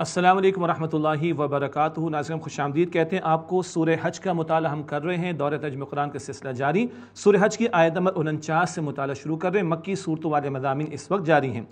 असलम वरह वबरक नाजरम खुश आमदीद कहते हैं आपको सूर हज का मताल हम कर रहे हैं दौर तजम कुरान का सिलसिला जारी सूर हज की आयत नंबर उनचास से मताल शुरू कर रहे हैं मक्की सूरत वाले मजामी इस वक्त जारी हैं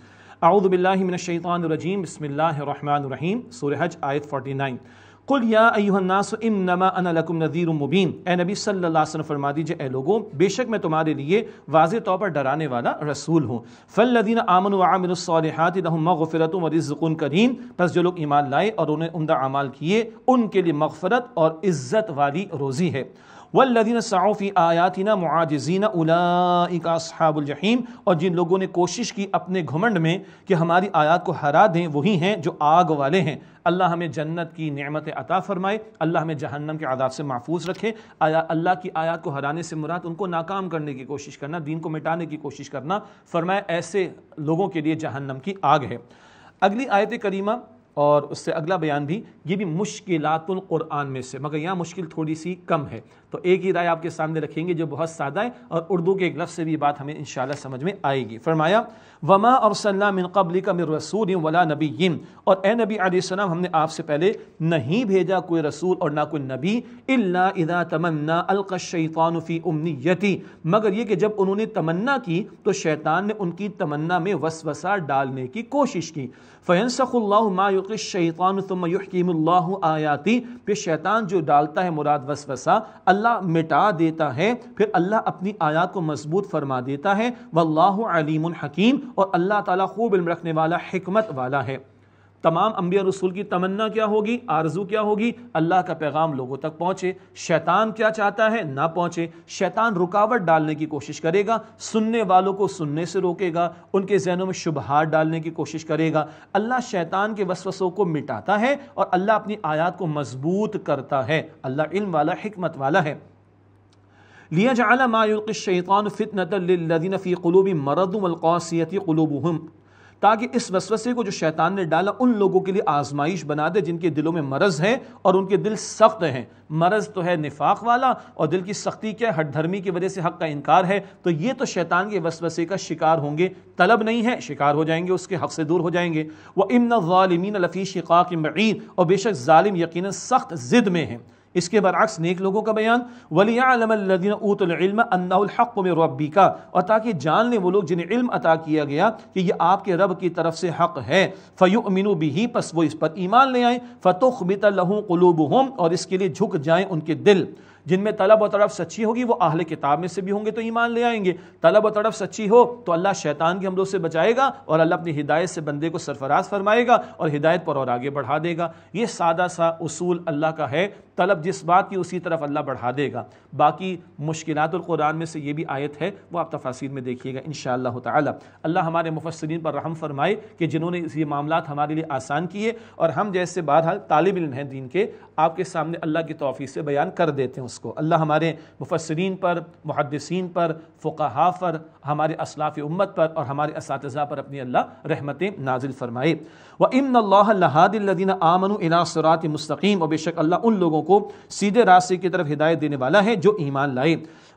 आउदबिल्लिमिनशैतरजीम बसमिल्लर रहीम सूर हज आयत फोटी नाइन कुल या अयुहन्नास इन्नमा अना लकुम नज़ीर मुबीन ए नबी सल्लल्लाहु अलैहि वसल्लम फरमा दीजिए ए लोगों बेशक मैं तुम्हारे लिए वाज तौर पर डराने वाला रसूल हूँ फ़ल्लिन आमन आमिनसालहत मगफ़रत वरिज़ुन करीम बस जो लोग ईमान लाए और उन्हें उमदा अमाल किए उनके लिए मगफ़रत और इज़्ज़त वाली रोज़ी है वल्लिन साफ़ी आयातिना मुआजीना जहीम और जिन लोगों ने कोशिश की अपने घुमंड में कि हमारी आयात को हरा दें वही हैं जो आग वाले हैं अल्लाह हमें जन्नत की नमत अता फ़रमाए अल्लाह हमें जहन्नम के आदाब से महफूज रखे आया अल्लाह की आयात को हराने से मुराद उनको नाकाम करने की कोशिश करना दीन को मिटाने की कोशिश करना फरमाए ऐसे लोगों के लिए जहन्नम की आग है अगली आयत करीमा और उससे अगला बयान भी ये भी मुश्किलातुल क़ुरान में से मगर यहाँ मुश्किल थोड़ी सी कम है तो एक ही राय आपके सामने रखेंगे जो बहुत सादा है और उर्दू के एक लफ्ज़ से भी बात हमें इन समझ में आएगी फरमाया वमा और सल्लामिन कबली का मिर रसूल वला नबी यम और ए नबी आसमाम हमने आपसे पहले नहीं भेजा कोई रसूल और ना कोई नबी इला इदा तमन्ना अलकशैतानफ़ी उमनीयती मगर ये कि जब उन्होंने तमन्ना की तो शैतान ने उनकी तमन्ना में वसवसा डालने की कोशिश की फैन फ़ैनसखल्लाशैतानसमयकीमल्ला आयाती फिर शैतान जो डालता है मुराद वस अल्लाह अल्लाह मिटा देता है फिर अल्लाह अपनी आयात को मजबूत फरमा देता है वल्लाहु अलीम हकीम और अल्लाह ताला खूब इल्म रखने वाला हमत वाला है तमाम अम्बिया रसूल की तमन्ना क्या होगी आरजू क्या होगी अल्लाह का पैगाम लोगों तक पहुंचे शैतान क्या चाहता है ना पहुंचे शैतान रुकावट डालने की कोशिश करेगा सुनने वालों को सुनने से रोकेगा उनके जहनों में शुभहार डालने की कोशिश करेगा अल्लाह शैतान के वसवसों को मिटाता है और अल्लाह अपनी आयात को मजबूत करता है अल्लाह इल्म वाला हमत वाला है लिया जला मायुल्शैतान फ़ितनतलदीन फ़ी क़लूबी मरदमलक़ासियती क़लूबहम ताकि इस वसवसे को जो शैतान ने डाला उन लोगों के लिए आजमाइश बना दे जिनके दिलों में मरज़ है और उनके दिल सख्त हैं मरज़ तो है निफाक वाला और दिल की सख्ती क्या है हटधर्मी की वजह से हक का इनकार है तो ये तो शैतान के वसवसे का शिकार होंगे तलब नहीं है शिकार हो जाएंगे उसके हक से दूर हो जाएंगे वह इमन ालमीन लफ़ी शिकाक मरीन और बेशक ालिम यकीन सख्त ज़िद में हैं इसके बरक्स नेक लोगों का बयान वलियादीन में रबी का और ताकि जान लें वो लोग जिन्हें इल्म अता किया गया कि ये आपके रब की तरफ से हक है फ़युमिन भी पस वो इस पर ईमान ले आएँ बित लहू कलूब और इसके लिए झुक जाएँ उनके दिल जिनमें तलब व तड़फ सच्ची होगी वो आहल किताब में से भी होंगे तो ईमान ले आएंगे तलब व तड़फ सच्ची हो तो अल्लाह शैतान के हमलों से बचाएगा और अल्लाह अपनी हिदायत से बंदे को सरफराज फरमाएगा और हिदायत पर और आगे बढ़ा देगा ये सादा सा उसूल अल्लाह का है तलब जिस बात की उसी तरफ अल्लाह बढ़ा देगा बाकी कुरान में से ये भी आयत है वो आप तफासिर में देखिएगा इन ताला तल्ला हमारे मुफसरीन पर रहम फरमाए कि जिन्होंने ये मामला हमारे लिए आसान किए और हम जैसे बहरहाल तालब इन हैं दिन के आपके सामने अल्लाह की तोफ़ी से बयान कर देते हैं उसको अल्लाह हमारे मुफसरीन पर मुहदसिन पर फ़ुकाहा पर हमारे असलाफ़ उम्मत पर और हमारे इस पर अपनी अल्लाह रहमतें नाजिल फ़रमाए व इमन लहादिल्लिन आमन इनासरात मस्तकीम और बेशक अल्लाह उन लोगों को सीधे रास्ते की तरफ हिदायत देने वाला है जो ईमान लाए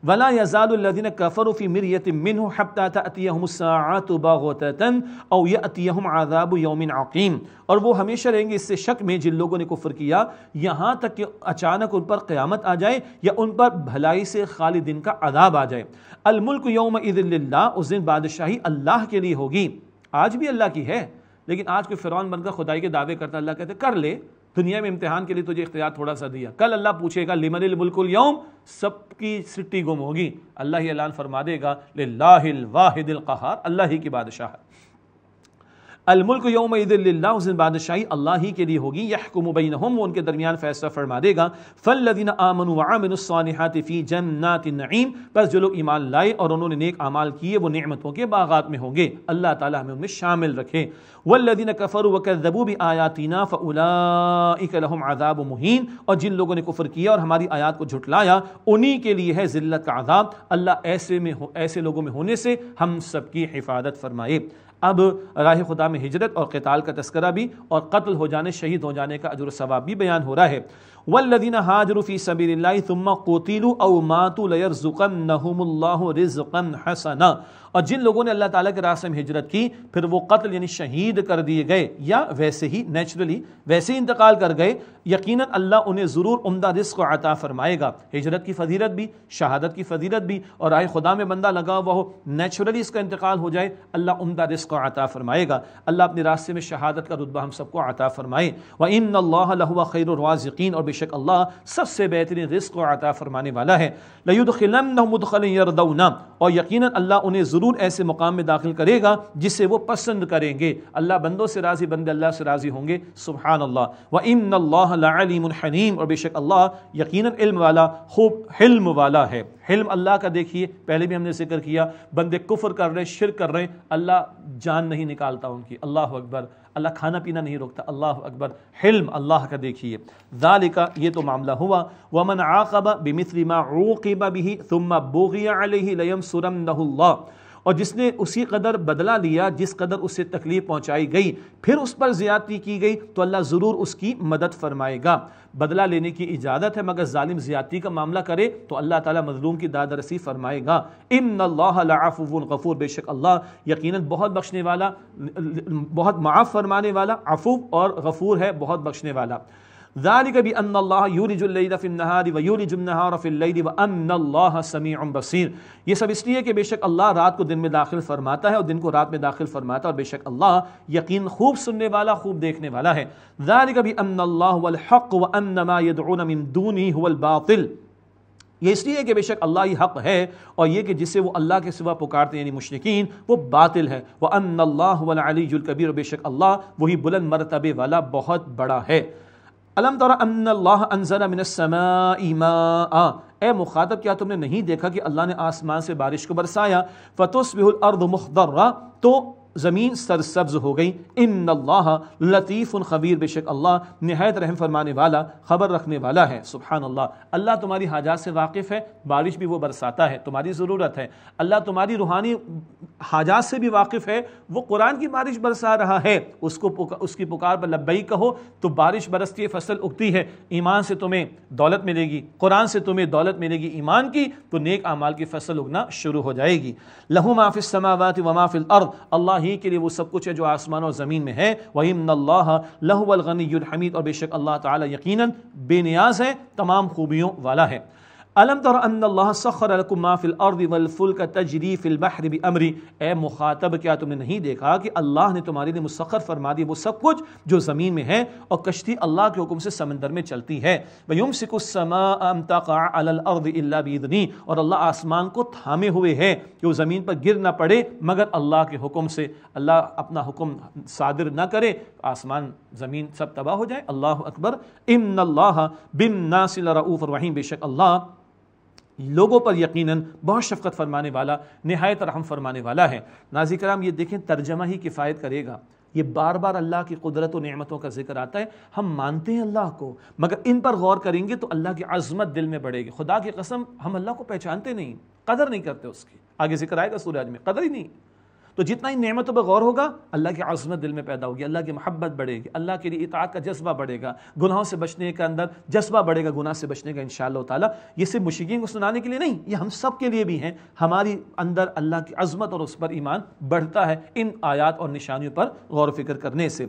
वला यजालदीन कफ़रफ़ी मिरयत मिन हब्तातन और यतियम आदाब यौमिन अकीम और वो हमेशा रहेंगे इससे शक में जिन लोगों ने कुफ़र किया यहाँ तक कि अचानक उन पर क़्यामत आ जाए या उन पर भलाई से खाली दिन का अदाब आ जाए अलमुल्क यौम ईदिल्ला उस दिन बादशाही अल्लाह के लिए होगी आज भी अल्लाह की है लेकिन आज कोई फ़िरौन बनकर खुदाई के दावे करता अल्लाह कहते कर ले दुनिया में इम्तिहान के लिए तुझे इख्तियार थोड़ा सा दिया कल अल्लाह पूछेगा लिमन मुल्कुल यौम सबकी सिट्टी गुम होगी अल्लाह ही ऐलान फरमा देगा लाहिल वाहिदिल कहार अल्लाह ही की बादशाह अलमुल्क योम ईदिल्लाउसिन बादशाही अल्लाह ही के लिए होगी यहकुम बिन हम वो उनके दरमियान फैसला फरमा देगा फल लदीन आमन वामिनफ़ी जन्नात नईम बस जो लोग ईमान लाए और उन्होंने नेक अमाल किए वो नमतों के बागात में होंगे अल्लाह ताली हमें उनमें शामिल रखे वल्लिन कफ़र वकबू भी आयातना आयातीना फ़लाम आदाब मुहिन और जिन लोगों ने कुफर किया और हमारी आयात को झुटलाया उन्हीं के लिए है ज़िल्लत का आदाब अल्लाह ऐसे में ऐसे लोगों में होने से हम सबकी हिफाजत फरमाए अब राह खुदा में हिजरत और कताल का तस्करा भी और कत्ल हो जाने शहीद हो जाने का अजर सवाब भी बयान हो रहा है वल्लिन हाजरूफ़ी सबील्लाम्मा कोतिलु अव मातुलरजुकन नहमुल्ला रज़कन हसना और जिन लोगों ने अल्लाह ताला के रास्ते में हिजरत की फिर वो कत्ल यानी शहीद कर दिए गए या वैसे ही नेचुरली वैसे ही इंतकाल कर गए यकीन अल्लाह उन्हें ज़रूर उमदा रिस्क अता फरमाएगा हिजरत की फजीरत भी शहादत की फजीरत भी और आए खुदा में बंदा लगा हुआ हो नेचुरली इसका इंतकाल हो जाए अल्लाह उमदा रिस्क अता फरमाएगा अल्लाह अपने रास्ते में शहादत का रुतबा हम सबको अता फरमाए व इन खैरवाज़ यकीन और बेशक अल्लाह सबसे बेहतरीन रिस्क अता फरमाने वाला है लयुद यरदौना और यकीन अल्लाह उन्हें ज़रूर ऐसे मुकाम में दाखिल करेगा जिसे वो पसंद करेंगे अल्लाह बंदों से राज़ी बंदे अल्लाह से राज़ी होंगे सुबहान अल्लाह व इम अल्लाम और बेशक अल्लाह यकीन इल्म वाला खूब हिल्म वाला है हिल्म अल्लाह का देखिए पहले भी हमने जिक्र किया बंदे कुफर कर रहे शिर कर रहे अल्लाह जान नहीं निकालता उनकी अल्लाह अकबर अल्लाह खाना पीना नहीं रोकता अल्लाह अकबर हिल्म अल्लाह का देखिए दालिका ये तो मामला हुआ वमन आकबा बिमिसलिमा रोकबा भी तुम बोगिया अलम सुरम नहुल्ला और जिसने उसी कदर बदला लिया जिस कदर उससे तकलीफ़ पहुँचाई गई फिर उस पर ज़्यादती की गई तो अल्लाह ज़रूर उसकी मदद फरमाएगा बदला लेने की इजाज़त है मगर ालिम ज़्यादती का मामला करे तो अल्लाह ताली मजलूम की दादरसी फरमाएगा इन गफ़ूर बेशक अल्लाह यकीन बहुत बख्शने वाला बहुत माफ़ फरमाने वाला अफूब और गफ़ूर है बहुत बख्शने वाला ذلك بأن الله يولج الليل في النهار ويولج النهار في الليل وأن الله سميع بصير ये सब इसलिए कि बेशक अल्लाह रात को दिन में दाखिल फरमाता है और दिन को रात में दाखिल फरमाता है और बेशक अल्लाह यकीन खूब सुनने वाला खूब देखने वाला है ذلك بأن الله والحق وأن ما يدعون من دونه هو الباطل ये इसलिए है कि बेशक अल्लाह ही हक है और ये कि जिसे वो अल्लाह के सिवा पुकारते यानी मुशरकिन वो बातिल है वह अल्लाह कबीर बेशक अल्लाह वही बुलंद मरतबे वाला बहुत बड़ा है अलम ए मुखातब क्या तुमने नहीं देखा कि अल्लाह ने आसमान से बारिश को बरसाया फतोस बिहुल अर्द मुखदर्रा तो ज़मीन सरसब्ज हो गई इन अल्लाह लतीफ़ ख़बीर बेशक अल्लाह नहायत रहम फरमाने वाला ख़बर रखने वाला है सुबहान अल्लाह अल्लाह तुम्हारी हाजात से वाकिफ़ है बारिश भी वो बरसाता है तुम्हारी ज़रूरत है अल्लाह तुम्हारी रूहानी हाजात से भी वाकिफ़ है वो कुरान की बारिश बरसा रहा है उसको पुका, उसकी पुकार पर लब्बई कहो तो बारिश बरसती है फसल उगती है ईमान से तुम्हें दौलत मिलेगी कुरान से तुम्हें दौलत मिलेगी ईमान की तो नेक आमाल की फसल उगना शुरू हो जाएगी लहू माफिस समावत व माफ़िल अर्द अल्लाह अल्लाह ही के लिए वो सब कुछ है जो आसमान और ज़मीन में है वही लहवलगनी हमीद और बेशक अल्लाह ताली यकीनन बेनियाज है तमाम खूबियों वाला है अलम तर सखरफुल्क तजरीफ़ बहर अमरी ए मुखातब क्या तुमने नहीं देखा कि अल्लाह ने तुम्हारे लिए मुसखर फरमा दी वो सब कुछ जो ज़मीन में है और कश्ती अल्लाह के हुक्म से समंदर में चलती है वयुम सिकुसमादनी और अल्लाह आसमान को थामे हुए है कि वो ज़मीन पर गिर ना पड़े मगर अल्लाह के हुक्म से अल्लाह अपना हुक्म सादिर न करे आसमान ज़मीन सब तबाह हो जाए अल्लाह अकबर इम्ला बिन नासिल रऊफ़ वहीं बेशक अल्लाह लोगों पर यकीनन बहुत शफकत फरमाने वाला नहायत रहम फरमाने वाला है नाजी कराम ये देखें तर्जमा ही किफ़ायत करेगा ये बार बार अल्लाह की कुदरत और नमतों का जिक्र आता है हम मानते हैं अल्लाह को मगर इन पर गौर करेंगे तो अल्लाह की आज़मत दिल में बढ़ेगी खुदा की कसम हम अल्लाह को पहचानते नहीं कदर नहीं करते उसकी आगे जिक्र आएगा आज में कदर ही नहीं तो जितना ही नेमतों पर गौर होगा अल्लाह की आजमत दिल में पैदा होगी अल्लाह की मोहब्बत बढ़ेगी अल्लाह के लिए इतात का जज्बा बढ़ेगा गुनाहों से बचने का अंदर जज्बा बढ़ेगा गुनाह से बचने का इन ताला ये सिर्फ मुश्किन को सुनाने के लिए नहीं ये हम सब के लिए भी हैं हमारी अंदर अल्लाह की अजमत और उस पर ईमान बढ़ता है इन आयात और निशानियों पर गौर फिक्र करने से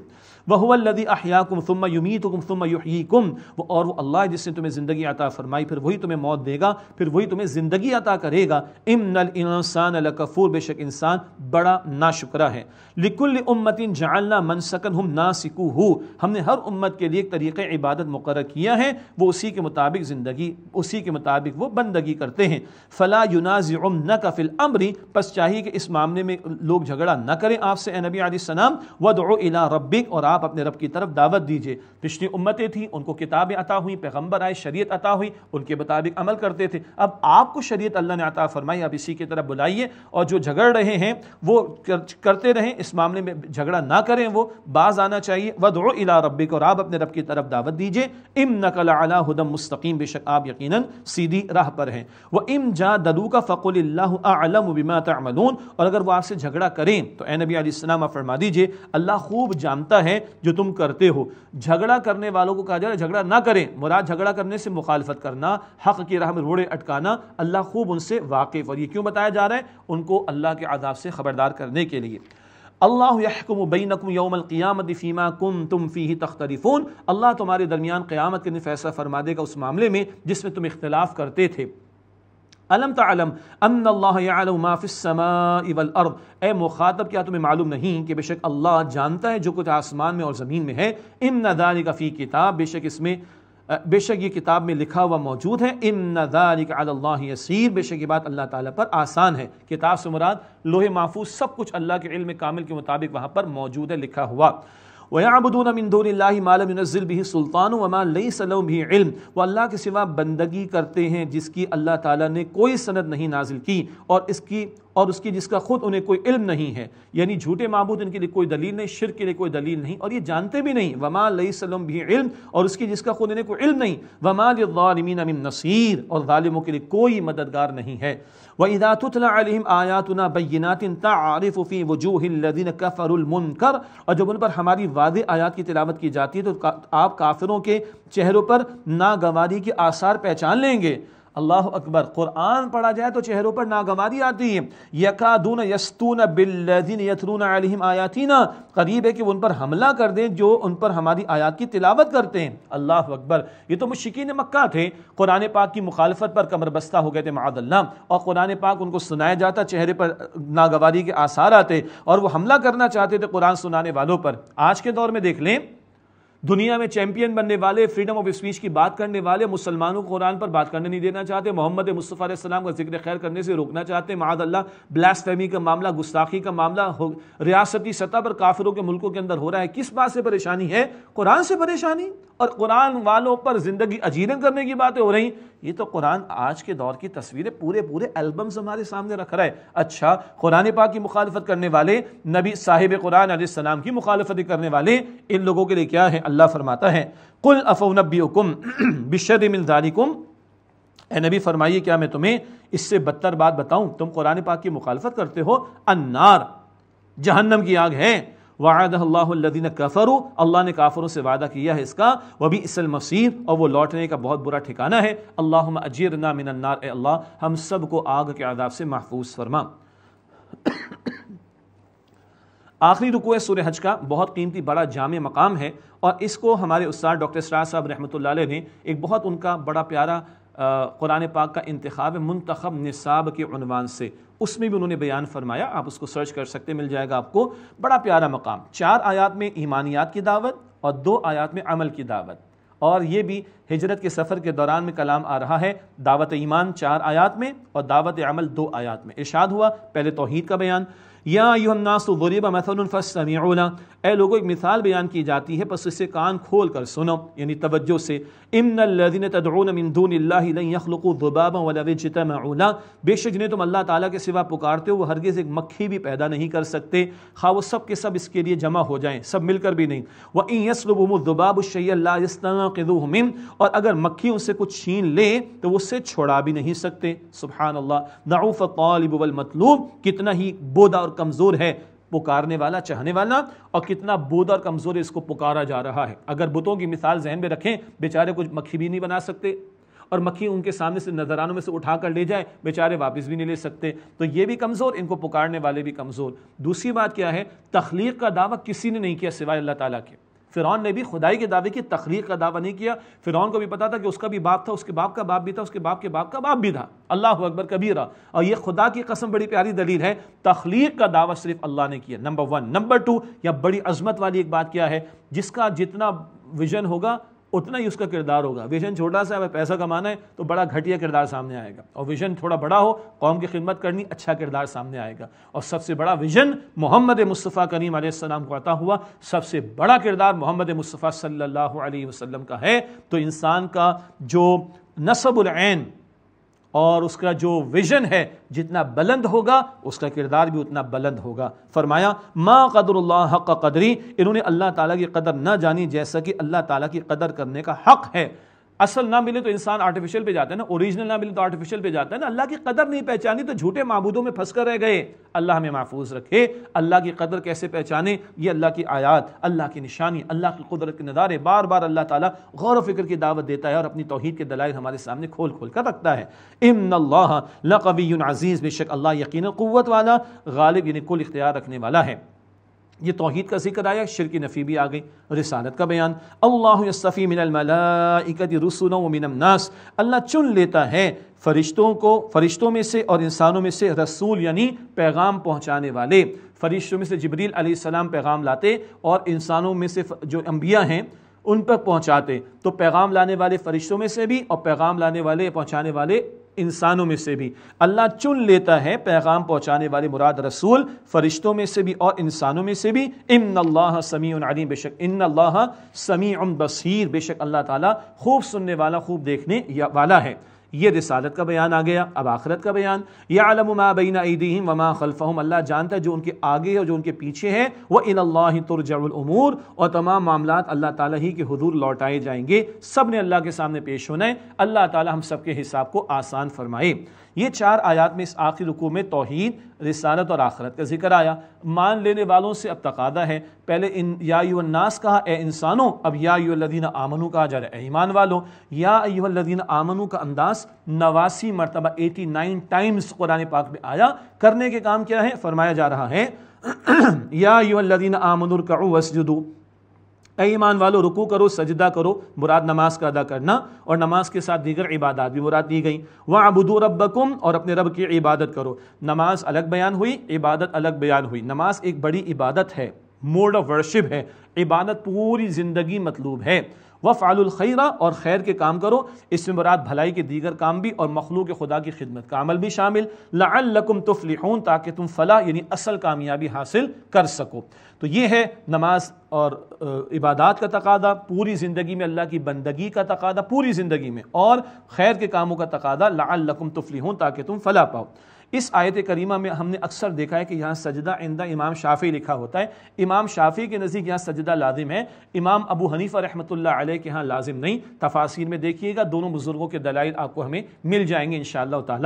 वहुअल्लदी अहियाकुम सुम्मा युमीतुकुम कुम युहयीकुम और वो अल्लाह जिसने तुम्हें ज़िंदगी अता फरमाई फिर वही तुम्हें मौत देगा फिर वही तुम्हें ज़िंदगी अता करेगा नल इंसान अल कफूर बेशक इंसान बड़ा नाशुकरा है लिकुल उम्मतिन जालना मनसकन हम नासिकू हो हमने हर उम्मत के लिए एक तरीक़ इबादत मुकर किया है वो उसी के मुताबिक ज़िंदगी उसी के मुताबिक वो बंदगी करते हैं फ़ला युनाज न कफिल अमरी बस चाहिए कि इस मामले में लोग झगड़ा न करें आपसे नबी आसमाम वद इला रब्बिक और आप आप अपने रब की तरफ दावत दीजिए पिछली उम्मतें थीं उनको किताबें अता हुई पैगंबर आए शरीयत अता हुई उनके मुताबिक अमल करते थे अब आपको शरीयत अल्लाह ने अता फरमाई आप इसी की तरफ बुलाइए और जो झगड़ रहे हैं वो कर, करते रहें इस मामले में झगड़ा ना करें वो बाज आना चाहिए वदो इला रबिक और आप अपने रब की तरफ दावत दीजिए इम नकल अला हुदम मुस्तकीम बेशक आप यकीनन सीधी राह पर हैं वह इम जा ददू का फ़कुल आलम बिमा तमलून और अगर वो आपसे झगड़ा करें तो ए नबी आसमाम फरमा दीजिए अल्लाह खूब जानता है जो तुम करते हो झगड़ा करने वालों को कहा जा रहा है झगड़ा ना करें मुराद झगड़ा करने से मुखालफत करना हक की राह में रोड़े अटकाना अल्लाह खूब उनसे वाकिफ और ये क्यों बताया जा रहा है उनको अल्लाह के आदाब से खबरदार करने के लिए अल्लाहकुम बैनकुम यौमल क़ियामत फ़ीमा कुम तुम फ़ी तख्तरिफ़ोन अल्लाह तुम्हारे दरमियान क़्यामत के दिन फैसला फरमा देगा उस मामले में जिसमें तुम इख्तलाफ करते थे अलम तलम अल्लाफ़िसमावलअर्द ए मुखातब क्या तुम्हें मालूम नहीं कि बेशक अल्लाह जानता है जो कुछ आसमान में और ज़मीन में है इम नदारी का फ़ी किताब बेशक इसमें बेशक ये किताब में लिखा हुआ मौजूद है इम नदारिक अल्लासीर बेशक ये बात अल्लाह ताला पर आसान है किताब से मुराद लोहे महफूज सब कुछ अल्लाह के इल्म कामिल के मुताबिक वहाँ पर मौजूद है लिखा हुआ वयाबदून मिनदून मालमजिल भी सुल्तान वमा लई भी इल्म अल्लाह के सिवा बंदगी करते हैं जिसकी अल्लाह ताला ने कोई सनद नहीं नाजिल की और इसकी और उसकी जिसका खुद उन्हें कोई इल्म नहीं है यानी झूठे मबूद इनके लिए कोई दलील नहीं शिर के लिए कोई दलील नहीं और ये जानते भी नहीं वमा लई सलम भी इल्म और उसकी जिसका खुद इन्हें कोई इल्म नहीं वमा लिमीन अमिन नसीर और ालिमों के लिए कोई मददगार नहीं है वईदातम आयातना बैनातिन तारफ़ी वजूहदीन कफ़रमनकर और जब उन पर हमारी वाद आयात की तिलावत की जाती है तो आप काफिरों के चेहरों पर नागवारी के आसार पहचान लेंगे अल्लाह अकबर कुरान पढ़ा जाए तो चेहरों पर नागवारी आती है यकादून यस्तून बिल्लिन यतरून अलहम आयातीना करीब है कि उन पर हमला कर दें जो उन पर हमारी आयात की तिलावत करते हैं अल्लाह अकबर ये तो मुशिकिन मक्का थे कुरान पाक की मुखालफत पर कमर बस्ता हो गए थे मादल्ला और कुरान पाक उनको सुनाया जाता चेहरे पर नागवारी के आसार आते और वह हमला करना चाहते थे कुरान सुनाने वालों पर आज के दौर में देख लें दुनिया में चैंपियन बनने वाले फ्रीडम ऑफ स्पीच की बात करने वाले मुसलमानों को कुरान पर बात करने नहीं देना चाहते मोहम्मद मुस्तफ़ा सलाम का जिक्र खैर करने से रोकना चाहते माद अल्लाह ब्लास्फेमी का मामला गुस्ताखी का मामला रियासती सतह पर काफिरों के मुल्कों के अंदर हो रहा है किस बात से परेशानी है कुरान से परेशानी और कुरान वालों पर ज़िंदगी अजीरन करने की बातें हो रही ये तो कुरान आज के दौर की तस्वीरें पूरे पूरे एल्बम्स हमारे सामने रख रहा है अच्छा कुरान पाक की मुखालफत करने वाले नबी साहिब कुरान सलाम की मुखालफत करने वाले इन लोगों के लिए क्या है अल्लाह फरमाता है कुल अफोनबीकुम बिशर मिलदारिकुम ए नबी फरमाइए क्या मैं तुम्हें इससे बदतर बात बताऊं तुम कुरान पाक की मुखालफत करते हो अन्नार जहन्नम की आग है वादीन कफ़रू अल्लाह ने काफरों से वादा किया है इसका वबी इसल मसीर और वो लौटने का बहुत बुरा ठिकाना है अल्लाह अजीर ना मिनन्नार अल्लाह हम सब को आग के आदाब से महफूज फरमा आखिरी रुको सूर्य हज का बहुत कीमती बड़ा जाम मकाम है और इसको हमारे उस्ताद डॉक्टर सराज साहब रहमत ने एक बहुत उनका बड़ा प्यारा कुरान पाक का इंतखब मंतखब निसाब के अनवान से उसमें भी उन्होंने बयान फरमाया आप उसको सर्च कर सकते मिल जाएगा आपको बड़ा प्यारा मकाम चार आयात में ईमानियात की दावत और दो आयात में अमल की दावत और ये भी हिजरत के सफ़र के दौरान में कलाम आ रहा है दावत ईमान चार आयात में और दावत अमल दो आयात में इशाद हुआ पहले तोहद का बयान या युन्नासुरीब मसलफ़समीला ए लोगों एक मिसाल बयान की जाती है बस इसे कान खोल कर सुनो यानी तवज्जो से इमन लदीन तदूनदूनबाबा बेशक जिन्हें तुम अल्लाह ताला के सिवा पुकारते हो वो हरगिज़ एक मक्खी भी पैदा नहीं कर सकते खा वो सब के सब इसके लिए जमा हो जाएं सब मिलकर भी नहीं व यसलबाबुशैल्लास्तमिन और अगर मक्खी उनसे कुछ छीन ले तो वो उससे छोड़ा भी नहीं सकते सुबहान अल्लाह कितना ही बोदा और कमज़ोर है पुकारने वाला चाहने वाला और कितना बुध और कमज़ोर इसको पुकारा जा रहा है अगर बुतों की मिसाल जहन में रखें बेचारे कुछ मक्खी भी नहीं बना सकते और मक्खी उनके सामने से नजरानों में से उठा कर ले जाए बेचारे वापस भी नहीं ले सकते तो ये भी कमज़ोर इनको पुकारने वाले भी कमज़ोर दूसरी बात क्या है तख्लीक का दावा किसी ने नहीं किया सिवाय अल्लाह ताला के फ़िरौन ने भी खुदाई के दावे की तखलीक का दावा नहीं किया फ़िरौन को भी पता था कि उसका भी बाप था उसके बाप का बाप भी था उसके बाप के बाप का बाप भी था अल्लाह अकबर कबीरा और ये खुदा की कसम बड़ी प्यारी दलील है तखलीक का दावा सिर्फ अल्लाह ने किया नंबर वन नंबर टू या बड़ी अजमत वाली एक बात क्या है जिसका जितना विजन होगा उतना ही उसका किरदार होगा विजन छोटा सा अगर पैसा कमाना है तो बड़ा घटिया किरदार सामने आएगा और विजन थोड़ा बड़ा हो कौम की खिदमत करनी अच्छा किरदार सामने आएगा और सबसे बड़ा विजन मोहम्मद मुस्तफ़ा करीम आसमाम को आता हुआ सबसे बड़ा किरदार मोहम्मद मुस्तफ़ा सल्ला वसम का है तो इंसान का जो नसबुल और उसका जो विज़न है जितना बुलंद होगा उसका किरदार भी उतना बुलंद होगा फरमाया माँ कदर हक कदरी इन्होंने अल्लाह ताला की कदर ना जानी जैसा कि अल्लाह ताला की कदर करने का हक़ है असल ना मिले तो इंसान आर्टिफिशियल पे जाता है ना ओरिजिनल ना मिले तो आर्टिफिशियल पे जाता है ना अल्लाह की कदर नहीं पहचानी तो झूठे मबूदों में फंस कर रह गए अल्लाह हमें महफूज रखे अल्लाह की कदर कैसे पहचाने ये अल्लाह की आयात अल्लाह की निशानी अल्लाह की कुदरत के नज़ारे बार बार अल्लाह ताला गौर व फिक्र की दावत देता है और अपनी तोहहीद के दलाइल हमारे सामने खोल खोल कर रखता है इमन अल्लाह लकवी अजीज़ बेशक अल्लाह यकीन क़वत वाला गालिब यानी कुल इख्तियार रखने वाला है ये तोहद का जिक्र आया शिर की नफ़ी भी आ गई रसालत का बयान अल्लाफ़ी मिनमलाकत रसुल नास अल्लाह चुन लेता है फ़रिश्तों को फ़रिश्तों में से और इंसानों में से रसूल यानी पैगाम पहुँचाने वाले फ़रिश्तों में से जबरील आसमाम पैगाम लाते और इंसानों में से जो अम्बिया हैं उन पर पहुँचाते तो पैगाम लाने वाले फ़रिश्तों में से भी और पैगाम लाने वाले पहुँचाने वाले इंसानों में से भी अल्लाह चुन लेता है पैगाम पहुंचाने वाले मुराद रसूल फरिश्तों में से भी और इंसानों में से भी इन अल्लाह समी अलीम बेशक इन अल्लाह समी बसीर बेशक अल्लाह ताला खूब सुनने वाला खूब देखने वाला है ये रिसालत का बयान आ गया अब आखरत का बयान या आलम माबीन ईदीम वमा खलफ़म अल्लाह जानता है जो उनके आगे और जो उनके पीछे हैं वह इन अल्लाह तुरजमूर और तमाम मामला अल्लाह ताला ही के हजूर लौटाए जाएंगे सब ने अल्लाह के सामने पेश होना है अल्लाह ताला हम सब के हिसाब को आसान फरमाए ये चार आयात में इस आखिरी रुकू में तोहद रिसालत और आखरत का जिक्र आया मान लेने वालों से अब तकादा है पहले इन या यानास कहा ए इंसानों अब या यादीन आमनू कहा जा रहा है ईमान वालों या यादीन आमनू का अंदाज नवासी मरतबा एटी नाइन टाइम्स कुरान पाक में आया करने के काम क्या है फरमाया जा रहा है या यादीन आमनुर का वसजुदू ईमान वालो रुकू करो सजदा करो मुराद नमाज का अदा करना और नमाज के साथ दीगर इबादत भी मुराद दी गई वहाँ अबुदू रबकुम और अपने रब की इबादत करो नमाज अलग बयान हुई इबादत अलग बयान हुई नमाज एक बड़ी इबादत है मोड ऑफ वर्शिप है इबादत पूरी ज़िंदगी मतलूब है व फ़ालखैरा और खैर के काम करो इसमें मुराद भलाई के दीगर काम भी और मखलूक खुदा की खिदमत का अमल भी शामिल लाकुम तुफलिहून ताकि तुम फला यानी असल कामयाबी हासिल कर सको तो ये है नमाज और इबादत का तकादा पूरी ज़िंदगी में अल्लाह की बंदगी का तकादा पूरी ज़िंदगी में और खैर के कामों का तकादा तफली हूँ ताकि तुम फला पाओ इस आयत करीमा में हमने अक्सर देखा है कि यहाँ सजदा इंदा इमाम शाफ़ी लिखा होता है इमाम शाफ़ी के नज़दीक यहाँ सजदा लाजिम है इमाम अबू हनीफ़ा रहमतुल्लाह अलैह के यहाँ लाजिम नहीं तफासिर में देखिएगा दोनों बुज़ुर्गों के दलाइल आपको हमें मिल जाएंगे इन शाह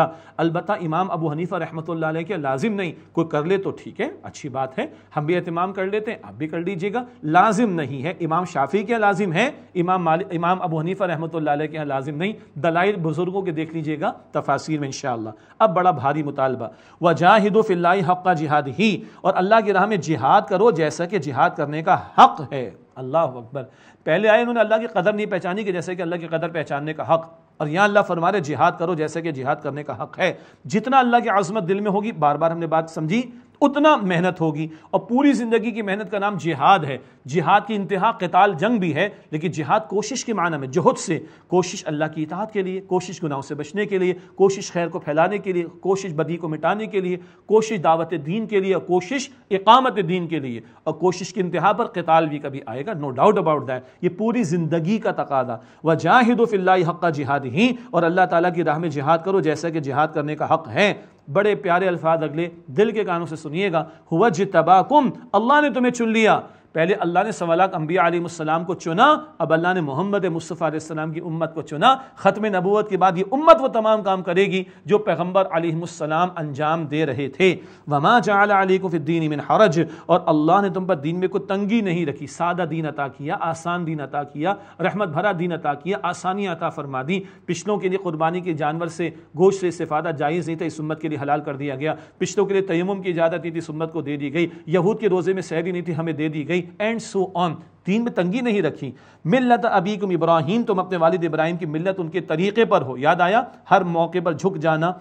अलबत् इमाम अबू हनीफ़ा रहमतुल्लाह अलैह के लाजिम नहीं कोई कर ले तो ठीक है अच्छी बात है हम भी अहतमाम कर लेते हैं आप भी कर लीजिएगा लाजिम नहीं है इमाम शाफ़ी के लाजिम है इमाम इमाम अबू हनीफ़ा रहमत के यहाँ लाजिम नहीं दलाइल बुज़ुर्गों के देख लीजिएगा तफासिर में इन अब बड़ा भारी मुतालबा व जाहिद फ़िल्ला हक़ का जिहाद ही और अल्लाह की राह में जिहाद करो जैसा कि जिहाद करने का हक़ है अल्लाह अकबर पहले आए उन्होंने अल्लाह की कदर नहीं पहचानी कि जैसे कि अल्लाह की कदर पहचानने का हक़ और यहाँ अल्लाह फरमा जिहाद करो जैसे कि जिहाद करने का हक़ है जितना अल्लाह की आज़मत दिल में होगी बार बार हमने बात समझी उतना मेहनत होगी और पूरी ज़िंदगी की मेहनत का नाम जिहाद है जिहाद की इंतहा कताल जंग भी है लेकिन जिहाद कोशिश के माना में जहद से कोशिश अल्लाह की इतात के लिए कोशिश गुनाहों से बचने के लिए कोशिश खैर को फैलाने के लिए कोशिश बदी को मिटाने के लिए कोशिश दावत दीन के लिए और कोशिश इकामत दीन के लिए और कोशिश की इंतहा पर कताल भी कभी आएगा नो डाउट अबाउट दैट ये पूरी ज़िंदगी का तकादा व जाहिदो फ़िल्ला हक़ का जिहाद ही और अल्लाह ताली की राह में जिहाद करो जैसा कि जिहाद करने का हक़ है बड़े प्यारे अल्फाज अगले दिल के कानों से सुनिएगा हुआ जितबाकुम अल्लाह ने तुम्हें चुन लिया पहले अल्लाह ने सवाल अम्बिया आलम को चुना अब अल्लाह ने मोहम्मद मुस्तफ़ाम की उम्मत को चुना ख़त्म नबूत के बाद ये उम्मत वो तमाम काम करेगी जो पैगम्बर आलम अंजाम दे रहे थे वमा जालादीन मिन हरज और अल्लाह ने तुम पर दीन में कोई तंगी नहीं रखी सादा दीन अता किया आसान दीन अता किया रहमत भरा दीन अता किया आसानी अता फरमा दी पिछलों के लिए कुर्बानी के जानवर से गोश से इस्तादा जायज़ नहीं था इस उम्मत के लिए हलाल कर दिया गया पिछलों के लिए तयम की इजाज़त नहीं थी इस उम्मत को दे दी गई यहूद के रोज़े में सहरी नहीं थी हमें दे दी गई के एंड सो ऑन दीन में तंगी नहीं रखी मिलत अबी कम इब्राहिम तुम अपने वालिद इब्राहिम की मिलत उनके तरीके पर हो याद आया हर मौके पर झुक जाना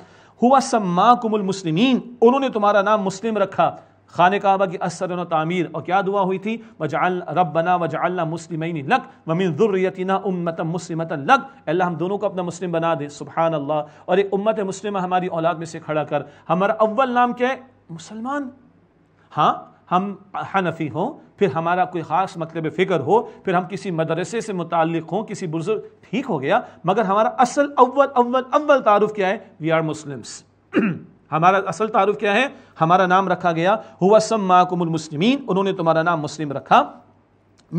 हुआ सम्मा कुमल मुस्लिमीन उन्होंने तुम्हारा नाम मुस्लिम रखा खान कहाबा की असर तामीर और क्या दुआ हुई थी वजाल रब बना वजाल मुस्लिम लक वमिन ज़ुर्रियतना उम्मत मुस्लिमत लक अल्लाह हम दोनों को अपना मुस्लिम बना दे सुबहान अल्लाह और एक उम्मत मुस्लिम हमारी औलाद में से खड़ा कर हमारा अव्वल नाम क्या है मुसलमान हाँ हम हनफी हों फिर हमारा कोई ख़ास मतलब फ़िक्र हो फिर हम किसी मदरसे से मुतक़ हों किसी बुज़ुर्ग ठीक हो गया मगर हमारा असल अव्वल अव्वल अव्वल तारुफ़ क्या है वी आर मुस्लिम्स हमारा असल तारुफ़ क्या है हमारा नाम रखा गया हुआ सम्माकुमुल मुस्लिमीन उन्होंने तुम्हारा नाम मुस्लिम रखा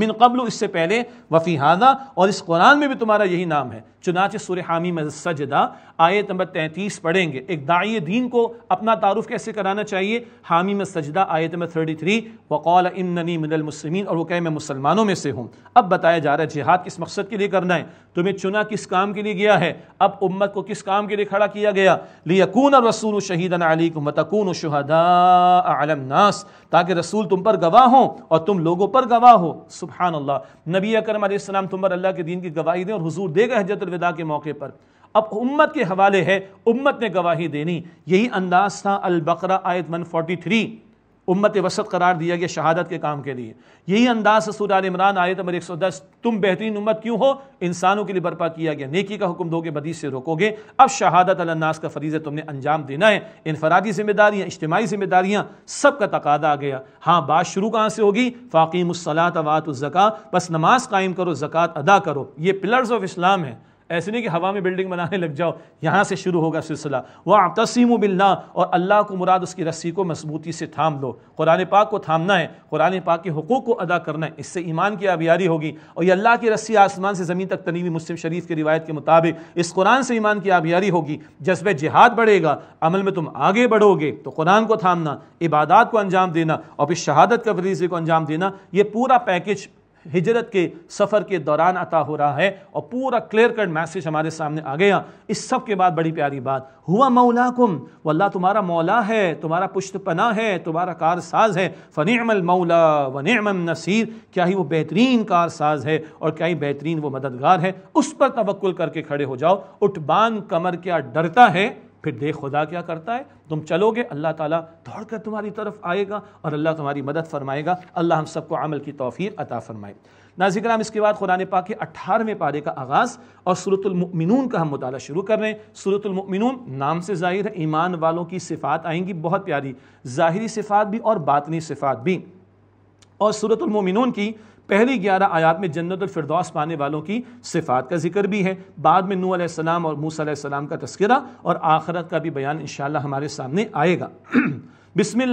मिन कबल इससे पहले वफ़ी हादा और इस कुरान में भी तुम्हारा यही नाम है चुनाच सुर हामी में सजदा आयत नंबर तैंतीस पढ़ेंगे एक दाई दीन को अपना तारुफ कैसे कराना चाहिए हामी में सजदा आयत नंबर थर्टी थ्री वकौल इमनि मिनलमसलिमिन और वो कहे मैं मुसलमानों में से हूँ अब बताया जा रहा है जिहाद किस मकसद के लिए करना है तुम्हें चुना किस काम के लिए गया है अब उम्मत को किस काम के लिए खड़ा किया गया लियकून और रसूल शहीदन को मतकून शहदा आलम नास ताकि रसूल तुम पर गवाह हो और तुम लोगों पर गवाह हो सुबहान अल्लाह नबी करम आसमाम तुम पर अल्लाह के दीन की गवाही दें और हजूर देगा हजरतलविदा के मौके पर अब उम्मत के हवाले है उम्मत ने गवाही देनी यही अंदाज था अलबकरा आयत वन फोर्टी थ्री उम्मत वसत करार दिया गया शहादत के काम के लिए यही अंदाज सूर इमरान आयत नंबर 110 तुम बेहतरीन उम्मत क्यों हो इंसानों के लिए बर्पा किया गया नेकी का हुक्म दोगे बदी से रोकोगे अब शहादत अलनास का फरीज़ तुमने अंजाम देना है इनफरादी जिम्मेदारियाँ इज्तमाही जिम्मेदारियाँ सब का तकादा आ गया हाँ बात शुरू कहाँ से होगी फ़ाकीमसलात वातज़क़ा बस नमाज कायम करो ज़क़़त अदा करो ये पिलर्स ऑफ इस्लाम है ऐसे नहीं कि हवा में बिल्डिंग बनाने लग जाओ यहाँ से शुरू होगा सिलसिला वह तसीम बिल्ला और अल्लाह को मुराद उसकी रस्सी को मजबूती से थाम लो कुरान पाक को थामना है कुरान पाक के हकूक़ को अदा करना है इससे ईमान की आबियारी होगी और ये अल्लाह की रस्सी आसमान से ज़मीन तक तनीवी मुस्लिम शरीफ की रिवायत के मुताबिक इस कुरान से ईमान की आबियारी होगी जज्ब जिहाद बढ़ेगा अमल में तुम आगे बढ़ोगे तो कुरान को थामना इबादत को अंजाम देना और फिर शहादत का वरीजे को अंजाम देना ये पूरा पैकेज हिजरत के सफ़र के दौरान अता हो रहा है और पूरा क्लियर कट मैसेज हमारे सामने आ गया इस सब के बाद बड़ी प्यारी बात हुआ मौला कुम वल्ला तुम्हारा मौला है तुम्हारा पुश्त पना है तुम्हारा कारसाज है फ़नीमल मौला वनीम नसीर क्या ही वो बेहतरीन कारसाज है और क्या ही बेहतरीन वो मददगार है उस पर तवक्ल करके खड़े हो जाओ उठ बान कमर क्या डरता है फिर देख खुदा क्या करता है तुम चलोगे अल्लाह ताला दौड़ कर तुम्हारी तरफ आएगा और अल्लाह तुम्हारी मदद फरमाएगा अल्लाह हम सबको अमल की तोफ़ी अता फरमाए नाजिक राम इसके बाद कुरान पाक के अठारहवें पारे का आगाज़ और सूरतमिनून का हम मुताला शुरू कर रहे हैं सूरतमिनून नाम से ज़ाहिर है ईमान वालों की सिफ़ात आएंगी बहुत प्यारी ज़ाहरी सिफ़ात भी और बातनी सिफ़ात भी और सूरतमिनून की पहली ग्यारह आयात में जन्नत और फिरदौस पाने वालों की सिफात का जिक्र भी है बाद में नू सलाम और मूसम का तस्करा और आखरत का भी बयान इन हमारे सामने आएगा बिसमीम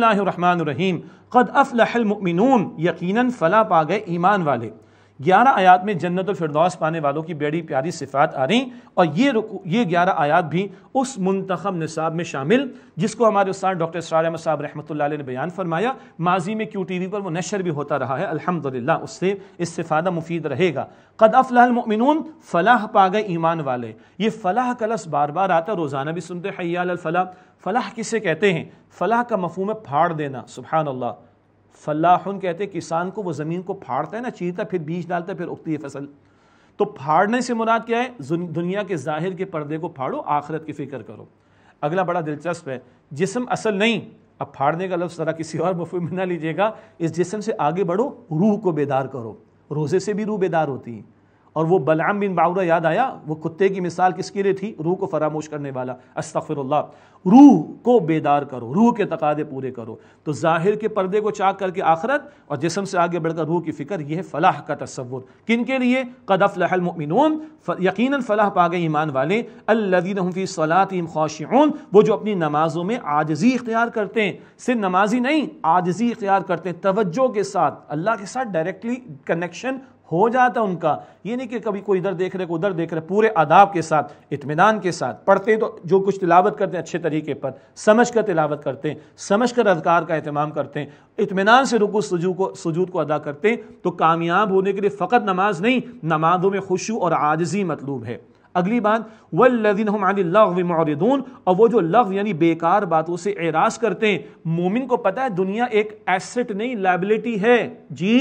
क़द अफ़लहलमिन यकीन फ़ला पा गए ईमान वाले ग्यारह आयात में जन्नत और फिरदौस पाने वालों की बड़ी प्यारी सिफात आ रही और ये ये ग्यारह आयात भी उस मंतखब निसाब में शामिल जिसको हमारे उस्ताद डॉक्टर इसरार अहमद साहब रहमत ने बयान फरमाया माजी में क्यू टी वी पर वो नशर भी होता रहा है अलहमदिल्ला उससे इससे फ़ायदा मुफीद रहेगा कद अफलमिन फ़लाह पा गए ईमान वाले ये फ़लाह का बार बार आता रोज़ाना भी सुनते हयाल फलाह फ़लाह किसे कहते हैं फ़लाह का मफहम फाड़ देना सुबहानल्ला फलाहन कहते हैं किसान को वो ज़मीन को फाड़ता है ना चीरता फिर बीज डालता है फिर उगती है फसल तो फाड़ने से मुराद क्या है दुनिया के जाहिर के पर्दे को फाड़ो आखिरत की फ़िक्र करो अगला बड़ा दिलचस्प है जिसम असल नहीं अब फाड़ने का लफ्ज़ ज़रा किसी और मफू में ना लीजिएगा इस जिसम से आगे बढ़ो रूह को बेदार करो रोज़े से भी रूह बेदार होती है और वो बलाम बिन बाउरा याद आया वो कुत्ते की मिसाल किसके लिए थी रूह को फरामोश करने वाला अस्तफ़िरल्ला रूह को बेदार करो रूह के तकादे पूरे करो तो जाहिर के पर्दे को चाक करके आखरत और जिसम से आगे बढ़कर रूह की फ़िक्र यह फलाह का तस्वुर किन के लिए कदफ़ कदफ़लमिन यकीन फलाह पा गए ईमान वाले अल्लदी सलात खौशन वो जो अपनी नमाज़ों में आजजी इख्तियार करते हैं सिर्फ नमाजी नहीं आजजी इख्तियार करते हैं तवज्जो के साथ अल्लाह के साथ डायरेक्टली कनेक्शन हो जाता उनका ये नहीं कि कभी कोई इधर देख रहे को उधर देख रहे पूरे आदाब के साथ इतमान के साथ पढ़ते तो जो कुछ तिलावत करते हैं अच्छे तरीके पर समझ कर तिलावत करते हैं समझ कर अदकार का अहतमाम करते हैं इतमान से रुकू सजू को सजूद को अदा करते हैं तो कामयाब होने के लिए फ़कत नमाज नहीं नमाजों में खुशू और आजजी मतलूब है अगली बात वल्लिन मौरदून और वो जो लफ्ज़ यानी बेकार बातों से एराज करते हैं मोमिन को पता है दुनिया एक एसेट नहीं लाइबिलिटी है जी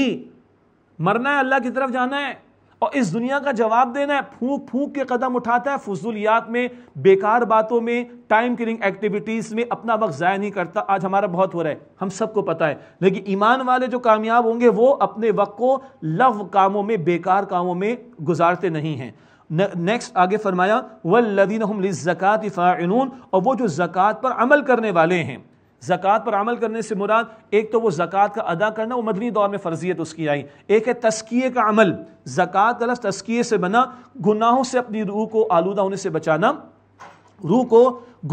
मरना है अल्लाह की तरफ जाना है और इस दुनिया का जवाब देना है फूंक फूक के कदम उठाता है फजूलियात में बेकार बातों में टाइम किलिंग एक्टिविटीज़ में अपना वक्त ज़ाया नहीं करता आज हमारा बहुत हो रहा है हम सबको पता है लेकिन ईमान वाले जो कामयाब होंगे वो अपने वक्त को लव कामों में बेकार कामों में गुजारते नहीं हैं नेक्स्ट आगे फरमाया वल्लदीन हम लिज़कात फ़ाइनून और वो जो ज़क़ात पर अमल करने वाले हैं जक़ात पर अमल करने से मुराद एक तो वो जक़ात का अदा करना वो मदनी दौर में फ़र्जियत उसकी आई एक है तस्किए का अमल ज़क़़त का लफ्ज़ तस्किए से बना गुनाहों से अपनी रूह को आलूदा होने से बचाना रूह को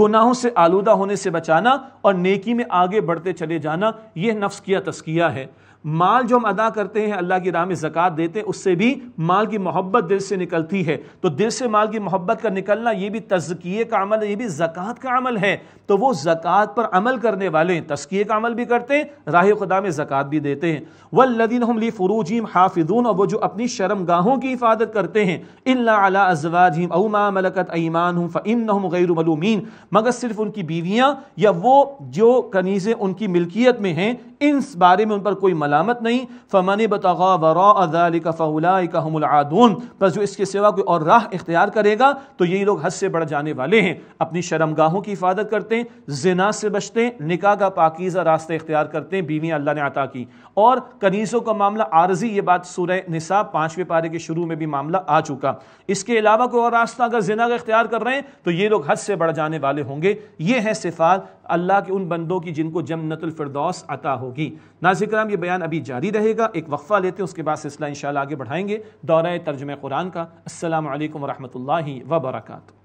गुनाहों से आलूदा होने से बचाना और नेकी में आगे बढ़ते चले जाना यह नफ्स किया तस्किया है माल जो हम अदा करते हैं अल्लाह की राह में ज़क़ात देते हैं उससे भी माल की मोहब्बत दिल से निकलती है तो दिल से माल की मोहब्बत का निकलना ये भी तजकिए का अमल है ये भी ज़क़ात का अमल है तो वो जक़ात पर अमल करने वाले हैं तस्किए का अमल भी करते हैं राह खुदा में ज़क़़त भी देते हैं वल्लिन हम ली फ़रूजीम हाफिदून और वो जो अपनी गाहों की हिफाजत करते हैं अला अजवाजीम अमा मलकत ईमान हूँ फ़िन मलूमीन मगर सिर्फ उनकी बीवियाँ या वो जो कनीज़ें उनकी मिल्कियत में हैं इस बारे में उन पर कोई मलामत नहीं फ़मन बतगा बस जो इसके सिवा कोई और राह इख्तियार करेगा तो यही लोग हद से बढ़ जाने वाले हैं अपनी शर्मगाहों की हिफाजत करते हैं जिना से बचते हैं निका का पाकिज़ा रास्ते इख्तियार करते हैं बीवी अल्लाह ने अता की और कनीसों का मामला आर्जी ये बात सूर निसा पांचवें पारे के शुरू में भी मामला आ चुका इसके अलावा कोई और रास्ता अगर जना का इख्तियार कर रहे हैं तो ये लोग हद से बढ़ जाने वाले होंगे ये है सिफात अल्लाह के उन बंदों की जिनको जन्नतफरदौस अता हो होगी नाजिक राम ये बयान अभी जारी रहेगा एक वक्फ़ा लेते हैं उसके बाद सिलसिला इन आगे बढ़ाएंगे दौरा तर्जम कुरान का असल वरहमल वबरकू